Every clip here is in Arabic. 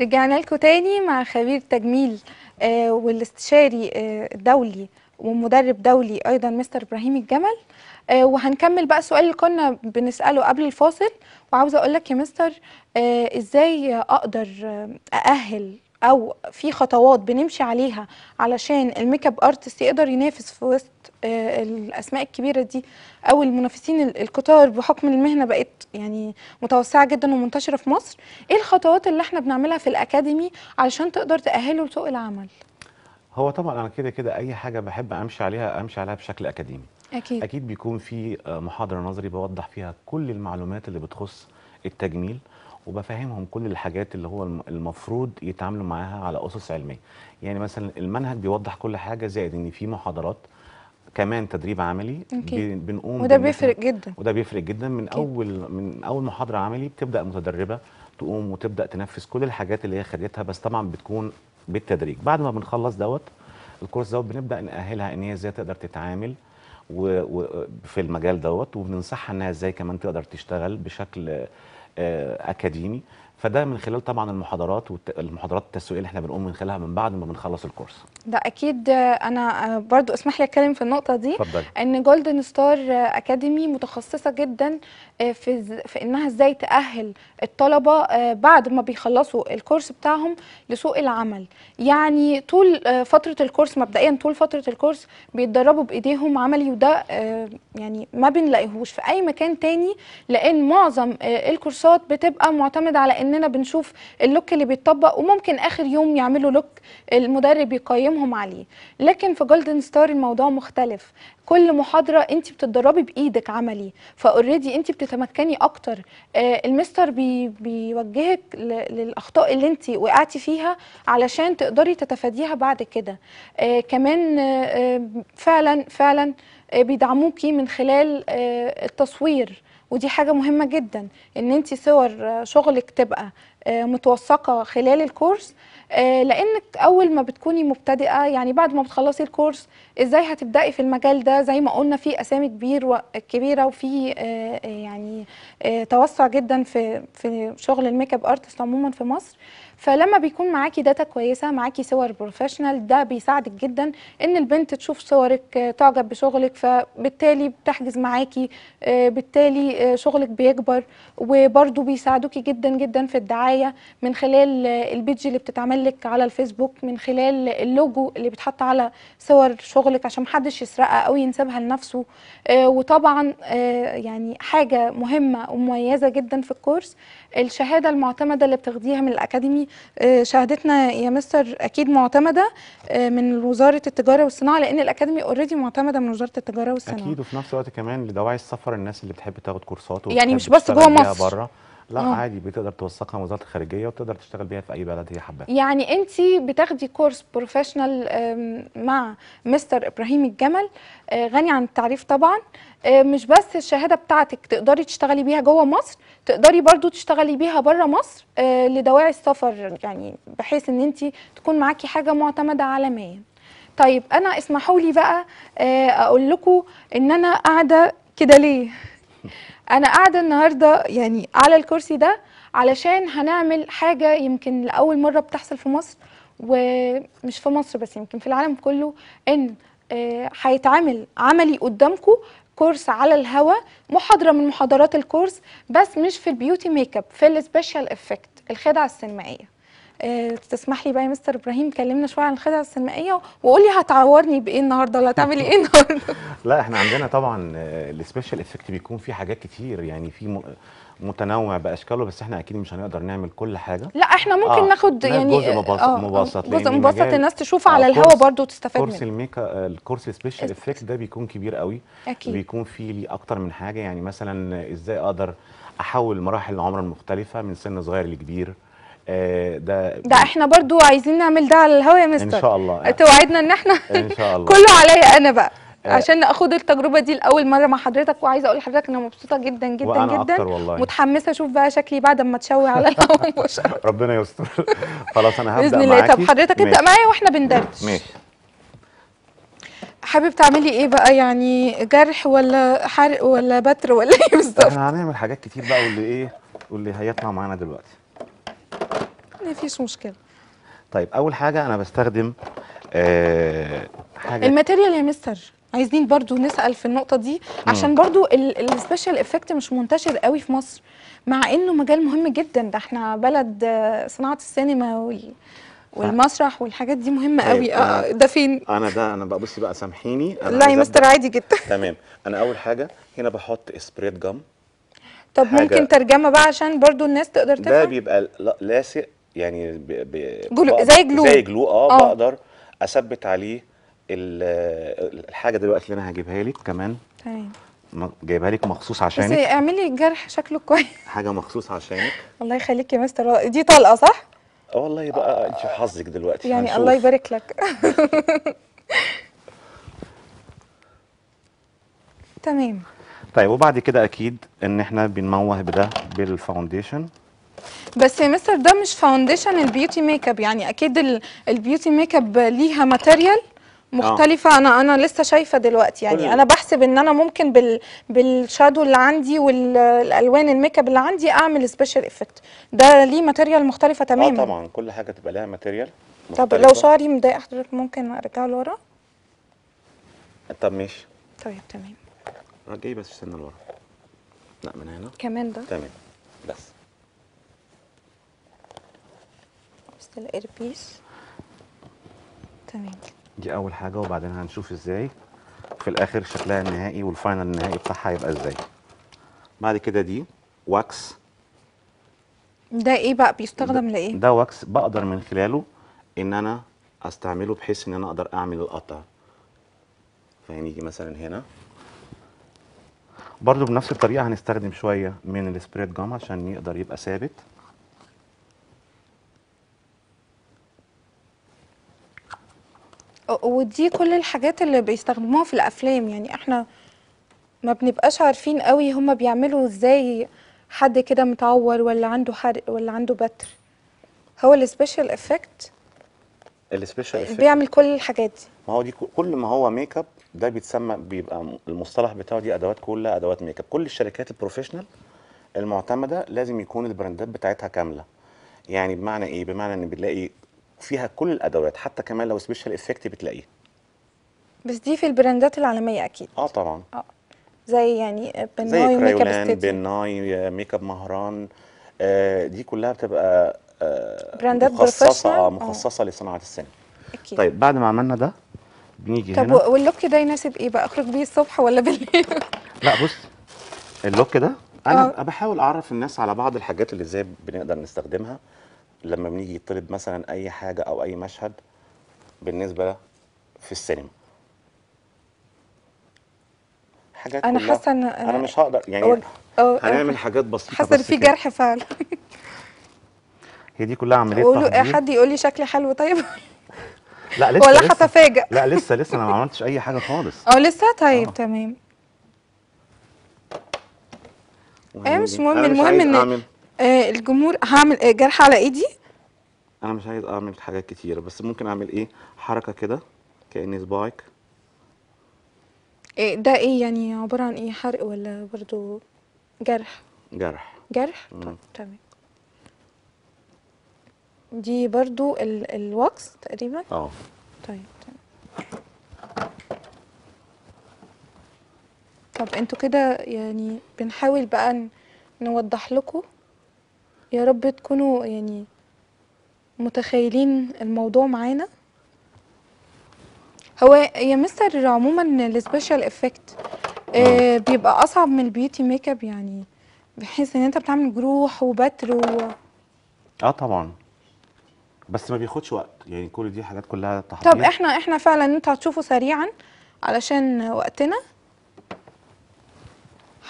رجعنا لكم تاني مع خبير تجميل آه والاستشاري آه دولي ومدرب دولي ايضا مستر ابراهيم الجمل آه وهنكمل بقى السؤال اللي كنا بنساله قبل الفاصل وعاوزه اقول لك يا مستر آه، ازاي اقدر آه، ااهل او في خطوات بنمشي عليها علشان الميك اب ارتست يقدر ينافس في وسط آه، الاسماء الكبيره دي او المنافسين الكتار بحكم المهنه بقت يعني متوسعه جدا ومنتشره في مصر ايه الخطوات اللي احنا بنعملها في الاكاديمي علشان تقدر تاهله لسوق العمل هو طبعا انا كده كده اي حاجه بحب امشي عليها امشي عليها بشكل اكاديمي اكيد اكيد بيكون في آه، محاضره نظري بوضح فيها كل المعلومات اللي بتخص التجميل وبفهمهم كل الحاجات اللي هو المفروض يتعاملوا معاها على اسس علميه يعني مثلا المنهج بيوضح كل حاجه زائد ان في محاضرات كمان تدريب عملي okay. بنقوم وده بيفرق جدا وده بيفرق جدا من okay. اول من اول محاضره عملي بتبدا المتدربه تقوم وتبدا تنفذ كل الحاجات اللي هي خدتها بس طبعا بتكون بالتدريج بعد ما بنخلص دوت الكورس دوت بنبدا ناهلها ان هي ازاي تقدر تتعامل وفي و... المجال دوت وبننصحها انها ازاي كمان تقدر تشتغل بشكل آه، اكاديمي فده من خلال طبعا المحاضرات والمحاضرات التسويقيه اللي احنا بنقوم من خلالها من بعد ما بنخلص الكورس ده اكيد انا برضو اسمح لي اتكلم في النقطه دي فضل. ان جولدن ستار اكاديمي متخصصه جدا آه، في في انها ازاي تاهل الطلبه آه، بعد ما بيخلصوا الكورس بتاعهم لسوق العمل يعني طول آه، فتره الكورس مبدئيا طول فتره الكورس بيتدربوا بايديهم عملي وده يعني ما بنلاقيهوش في اي مكان تاني لان معظم الكورسات بتبقى معتمده على اننا بنشوف اللوك اللي بيتطبق وممكن اخر يوم يعملوا لوك المدرب يقيمهم عليه لكن في جولدن ستار الموضوع مختلف كل محاضره انت بتتدربي بايدك عملي فاوريدي انت بتتمكني اكتر آه المستر بي بيوجهك للاخطاء اللي انت وقعتي فيها علشان تقدري تتفاديها بعد كده آه كمان آه, آه، فعلا فعلا آه، بيدعموكي من خلال آه، التصوير ودي حاجه مهمه جدا ان انت صور شغلك تبقى آه، متوثقه خلال الكورس آه، لانك اول ما بتكوني مبتدئه يعني بعد ما بتخلصي الكورس ازاي هتبداي في المجال ده زي ما قلنا في اسامي كبير كبيره وفي آه، يعني توسع جدا في في شغل الميك اب ارتست عموما في مصر فلما بيكون معاكي داتا كويسه معاكي صور بروفيشنال ده بيساعدك جدا ان البنت تشوف صورك تعجب بشغلك فبالتالي بتحجز معاكي بالتالي آه، شغلك بيكبر وبرده بيساعدوكي جدا جدا في الدعايه من خلال البيج اللي بتتعمل لك على الفيسبوك من خلال اللوجو اللي بيتحط على صور شغلك عشان محدش يسرقها او ينسبها لنفسه آه، وطبعا آه، يعني حاجه مهمه ومميزه جدا في الكورس الشهاده المعتمده اللي بتاخديها من الاكاديمي شهادتنا يا مستر اكيد معتمده من وزاره التجاره والصناعه لان الاكاديمي اوريدي معتمده من وزاره التجاره والصناعه اكيد وفي نفس الوقت كمان لدواعي السفر الناس اللي بتحب تاخد كورسات يعني مش بس جوه مصر بره لا أوه. عادي بتقدر توثقها وزاره الخارجيه وتقدر تشتغل بيها في اي بلد هي حباها يعني انت بتاخدي كورس بروفيشنال مع مستر ابراهيم الجمل آه، غني عن التعريف طبعا آه، مش بس الشهاده بتاعتك تقدري تشتغلي بيها جوه مصر تقدري برضو تشتغلي بيها بره مصر آه، لدواعي السفر يعني بحيث ان انت تكون معاكي حاجه معتمده عالميا طيب انا اسمحوا لي بقى اقول لكم ان انا قاعده كده ليه انا قاعده النهارده يعني على الكرسي ده علشان هنعمل حاجه يمكن لاول مره بتحصل في مصر ومش في مصر بس يمكن في العالم كله ان آه، هيتعمل عملي قدامكم كورس على الهوا محاضره من محاضرات الكورس بس مش في البيوتي ميك اب في السبيشال افكت الخدعه السينمائيه آه، تسمح لي بقى يا مستر ابراهيم كلمنا شويه عن الخدع السينمائيه وقولي هتعورني بايه النهارده ولا هتعملي ايه النهارده لا احنا عندنا طبعا السبيشال آه، افكت بيكون فيه حاجات كتير يعني في متنوع باشكاله بس احنا اكيد مش هنقدر نعمل كل حاجه لا احنا ممكن آه ناخد يعني جزء مبسط آه مبسط جزء مبسط الناس تشوفه آه على الهوا برضو تستفاد منه كورس الميك الكورس سبيشال افكت ده بيكون كبير قوي أكيد. بيكون فيه لي اكتر من حاجه يعني مثلا ازاي اقدر احول مراحل العمر المختلفه من سن صغير لكبير آه، ده ده احنا برضو عايزين نعمل ده على الهوا يا مستر ان شاء الله توعدنا ان احنا ان شاء الله كله عليا انا بقى آه. عشان اخد التجربه دي لاول مره مع حضرتك وعايزه اقول لحضرتك انا مبسوطه جدا جدا وأنا جدا أكتر والله. متحمسه اشوف بقى شكلي بعد ما اتشوي على الهواء مباشره ربنا يستر خلاص انا هبدا باذن الله طب حضرتك ابدا معايا واحنا بندردش ماشي حابب تعملي ايه بقى يعني جرح ولا حرق ولا بتر ولا ايه بالظبط؟ احنا هنعمل حاجات كتير بقى واللي ايه واللي هيطلع معانا دلوقتي ما فيش مشكله طيب اول حاجه انا بستخدم آه حاجه الماتيريال يا مستر عايزين برضو نسال في النقطه دي عشان برضو السبيشال افكت مش منتشر قوي في مصر مع انه مجال مهم جدا ده احنا بلد آه، صناعه السينما وال والمسرح والحاجات دي مهمه طيب قوي آه ده فين انا ده انا بقى بصي بقى سامحيني لا يا مستر عادي جدا تمام انا اول حاجه هنا بحط اسبريت جم طب ممكن ترجمه بقى عشان برضو الناس تقدر تفهم ده بيبقى لاصق يعني ب... ب... جلو زي جلو زي جلو اه, آه. بقدر اثبت عليه الحاجه دلوقتي اللي انا هجيبها لك كمان تمام جايبها لك مخصوص عشانك بس اعملي جرح شكله كويس حاجه مخصوص عشانك الله يخليك يا مستر دي طلقه صح آه، والله بقى آه. انت حظك دلوقتي يعني هنشوف. الله يبارك لك تمام طيب وبعد كده اكيد ان احنا بنموه بده بالفاونديشن بس يا مستر ده مش فاونديشن البيوتي ميك اب يعني اكيد البيوتي ميك اب ليها ماتيريال مختلفة آه. انا انا لسه شايفة دلوقتي يعني انا بحسب ان انا ممكن بال بالشادو اللي عندي والالوان الميك اب اللي عندي اعمل سبيشال افكت ده ليه ماتيريال مختلفة آه تماما اه طبعا كل حاجة تبقى لها ماتيريال طب لو شعري مضايق حضرتك ممكن ارجعه لورا طب ماشي طيب تمام آه، جاي بس استنى لورا لا من هنا كمان ده تمام بس الايربيس تمام دي اول حاجه وبعدين هنشوف ازاي في الاخر شكلها النهائي والفاينل النهائي بتاعها هيبقى ازاي بعد كده دي واكس ده ايه بقى بيستخدم لايه ده واكس بقدر من خلاله ان انا استعمله بحيث ان انا اقدر اعمل القطع فهنيجي مثلا هنا برضو بنفس الطريقه هنستخدم شويه من السبريد جام عشان يقدر يبقى ثابت ودي كل الحاجات اللي بيستخدموها في الافلام يعني احنا ما بنبقاش عارفين قوي هما بيعملوا ازاي حد كده متعور ولا عنده حرق ولا عنده بتر هو السبيشال افكت السبيشال افكت بيعمل كل الحاجات دي ما هو دي كل ما هو ميك اب ده بيتسمى بيبقى المصطلح بتاعه دي ادوات كلها ادوات ميك اب كل الشركات البروفيشنال المعتمده لازم يكون البراندات بتاعتها كامله يعني بمعنى ايه بمعنى ان بنلاقي وفيها كل الادوات حتى كمان لو سبيشال افكت بتلاقيه بس دي في البراندات العالميه اكيد اه طبعا اه زي يعني آه، بناي ميك اب بناي ميك آه، اب مهران آه دي كلها بتبقى آه براندات مخصصه اه, آه. مخصصه أوه. لصناعه السينما أكيد. طيب بعد ما عملنا ده بنيجي طب هنا طب واللوك ده يناسب ايه بقى اخرج بيه الصبح ولا بالليل لا بص اللوك ده انا بحاول اعرف الناس على بعض الحاجات اللي ازاي بنقدر نستخدمها لما بنيجي يطلب مثلا اي حاجه او اي مشهد بالنسبه في السينما حاجات انا حاسه ان انا مش هقدر يعني هنعمل حاجات بسيطه حاسه ان في جرح فعلا هي دي كلها عمليه تحضير له حد يقول لي شكلي حلو طيب لا لسه ولا هتفاجئ لا لسه لسه انا ما عملتش اي حاجه خالص اه لسه طيب أوه. تمام ايه مش مهم المهم ان آه، الجمهور هعمل آه، جرح على ايدي انا مش عايز اعمل حاجات كتيره بس ممكن اعمل ايه حركه كده كان صباعك إيه ده ايه يعني عباره عن ايه حرق ولا برضو جرح جرح جرح طيب، تمام دي برضو ال الوكس تقريبا اه طيب طب انتوا كده يعني بنحاول بقى نوضح لكم يا رب تكونوا يعني متخيلين الموضوع معانا هو يا مستر عموما السبيشال افكت آه نعم. بيبقى اصعب من البيوتي ميك اب يعني بحيث ان انت بتعمل جروح وبتر و اه طبعا بس ما بياخدش وقت يعني كل دي حاجات كلها تحضير طب احنا احنا فعلا انت هتشوفه سريعا علشان وقتنا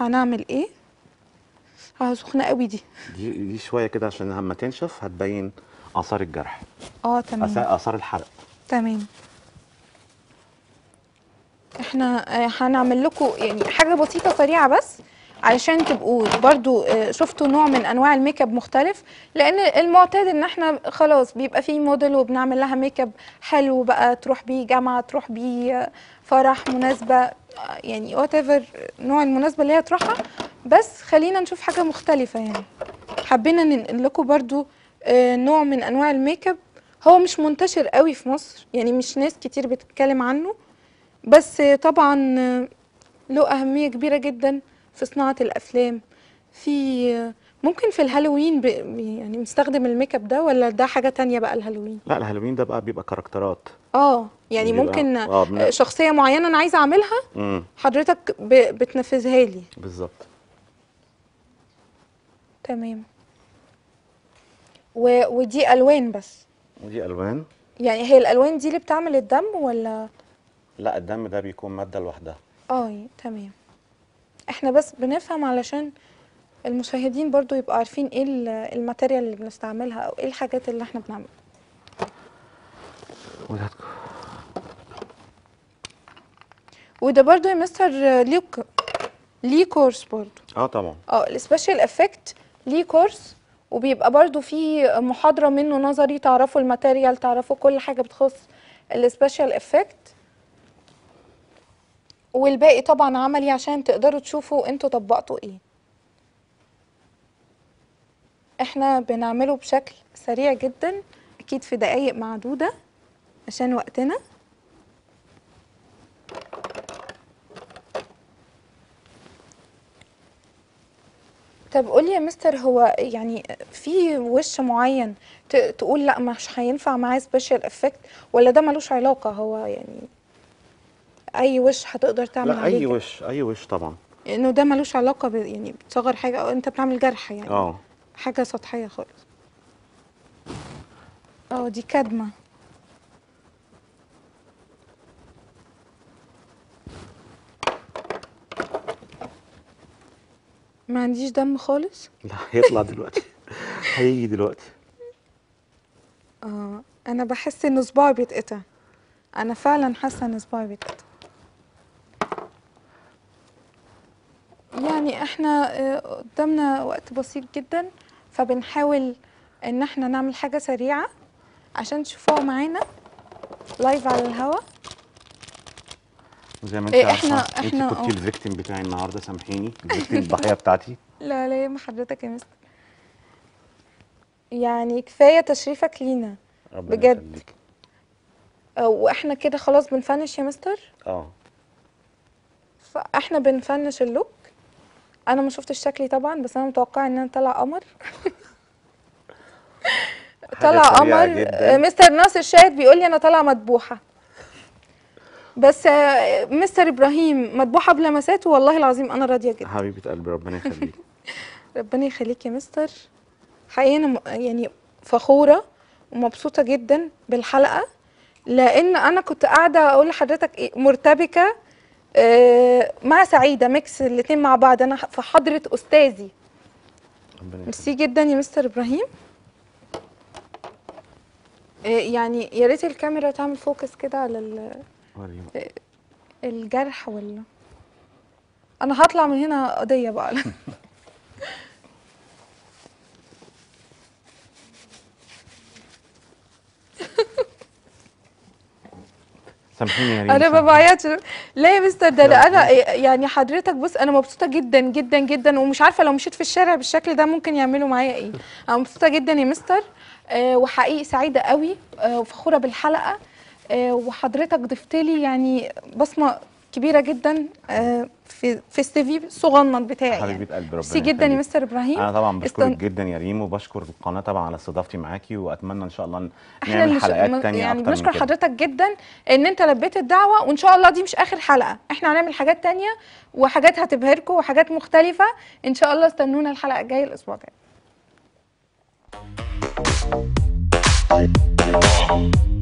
هنعمل ايه اه سخنه قوي دي دي دي شويه كده عشان لما تنشف هتبين اثار الجرح اه تمام اثار الحرق تمام احنا اه، هنعمل لكم يعني حاجه بسيطه سريعه بس علشان تبقوا برضو اه، شفتوا نوع من انواع الميك اب مختلف لان المعتاد ان احنا خلاص بيبقى في موديل وبنعمل لها ميك اب حلو بقى تروح بيه جامعه تروح بيه فرح مناسبه اه، يعني وات ايفر نوع المناسبه اللي هي تروحها بس خلينا نشوف حاجه مختلفه يعني حبينا ننقل لكم برضو آه، نوع من انواع الميك اب هو مش منتشر قوي في مصر يعني مش ناس كتير بتتكلم عنه بس طبعا آه، له اهميه كبيره جدا في صناعه الافلام في آه، ممكن في الهالوين يعني مستخدم الميك اب ده ولا ده حاجه تانية بقى الهالوين لا الهالوين ده بقى بيبقى كاركترات اه يعني بيبقى... ممكن آه شخصيه معينه انا عايزه اعملها مم. حضرتك بتنفذها لي بالظبط تمام و... ودي الوان بس ودي الوان يعني هي الالوان دي اللي بتعمل الدم ولا لا الدم ده بيكون ماده لوحدها اه تمام احنا بس بنفهم علشان المشاهدين برضو يبقوا عارفين ايه الماتيريال اللي بنستعملها او ايه الحاجات اللي احنا بنعملها ولادكم وده برضو يا مستر ليك آه، ليه كورس برضو اه طبعا اه السبيشال افكت ليه كورس وبيبقى برضو فيه محاضره منه نظري تعرفوا الماتيريال تعرفوا كل حاجه بتخص السبيشال افكت والباقي طبعا عملي عشان تقدروا تشوفوا انتوا طبقتوا ايه احنا بنعمله بشكل سريع جدا اكيد في دقايق معدوده عشان وقتنا طب قولي يا مستر هو يعني في وش معين تقول لا مش هينفع معاه سبيشال افكت ولا ده ملوش علاقة هو يعني اي وش هتقدر تعمل لا عليه اي وش اي وش طبعا انه ده ملوش علاقة ب... يعني بتصغر حاجة او انت بتعمل جرح يعني اه حاجة سطحية خالص اه دي كدمة ما عنديش دم خالص لا هيطلع دلوقتي هيجي دلوقتي اه انا بحس ان صباعي بيتقطع انا فعلا حاسه ان صباعي بيتقطع يعني احنا آه، قدامنا وقت بسيط جدا فبنحاول ان احنا نعمل حاجه سريعه عشان تشوفوها معانا لايف على الهواء زي ما انت إيه احنا عارفة. احنا انت كنت الفيكتيم بتاعي النهارده سامحيني الفيكتيم الضحيه بتاعتي لا لا يا ما حضرتك يا مستر يعني كفايه تشريفك لينا بجد واحنا كده خلاص بنفنش يا مستر اه فاحنا بنفنش اللوك انا ما شفتش شكلي طبعا بس انا متوقعه ان انا طالعه قمر طالعه قمر مستر ناصر شاهد بيقول لي انا طالعه مدبوحه بس آه، مستر ابراهيم مذبوحه بلمساته والله العظيم انا راضيه جدا حبيبه قلبي ربنا يخليك ربنا يخليك يا مستر حقيقي انا يعني فخوره ومبسوطه جدا بالحلقه لان انا كنت قاعده اقول لحضرتك ايه مرتبكه آه، مع سعيده ميكس الاثنين مع بعض انا في حضره استاذي ميرسي جدا يا مستر ابراهيم آه، يعني يا ريت الكاميرا تعمل فوكس كده على الجرح وال انا هطلع من هنا قضيه بقى سامحيني يا ريم انا ما بعيطش لا يا مستر ده انا انا يعني حضرتك بص انا مبسوطه جدا جدا جدا ومش عارفه لو مشيت في الشارع بالشكل ده ممكن يعملوا معايا ايه انا مبسوطه جدا يا مستر آه وحقيقي سعيده قوي آه وفخوره بالحلقه آه، وحضرتك ضفت لي يعني بصمه كبيره جدا آه، في في السي في صغنن بتاعي يعني. حضرتك بيت قلب ربنا جدا يا مستر ابراهيم انا طبعا بشكرك استن... جدا يا ريم وبشكر القناه طبعا على استضافتي معاكي واتمنى ان شاء الله نعمل حلقات م... تانية يعني اكتر حضرتك جدا ان انت لبيت الدعوه وان شاء الله دي مش اخر حلقه احنا هنعمل حاجات تانية وحاجات هتبهركم وحاجات مختلفه ان شاء الله استنونا الحلقه الجايه الاسبوع الجاي